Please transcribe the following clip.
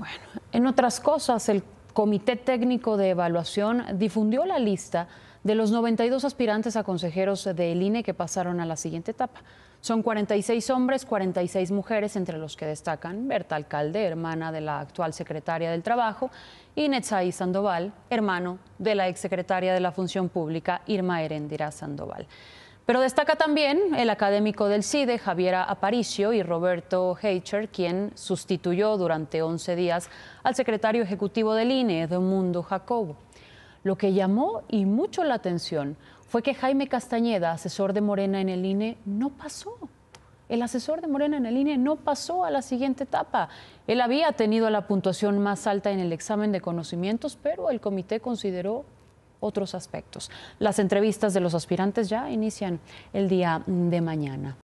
Bueno, en otras cosas, el Comité Técnico de Evaluación difundió la lista de los 92 aspirantes a consejeros del INE que pasaron a la siguiente etapa. Son 46 hombres, 46 mujeres, entre los que destacan Berta Alcalde, hermana de la actual secretaria del Trabajo, y Netzaí Sandoval, hermano de la exsecretaria de la Función Pública, Irma Herendira Sandoval. Pero destaca también el académico del CIDE, Javier Aparicio, y Roberto Heicher, quien sustituyó durante 11 días al secretario ejecutivo del INE, Edmundo Jacobo. Lo que llamó y mucho la atención fue que Jaime Castañeda, asesor de Morena en el INE, no pasó. El asesor de Morena en el INE no pasó a la siguiente etapa. Él había tenido la puntuación más alta en el examen de conocimientos, pero el comité consideró otros aspectos. Las entrevistas de los aspirantes ya inician el día de mañana.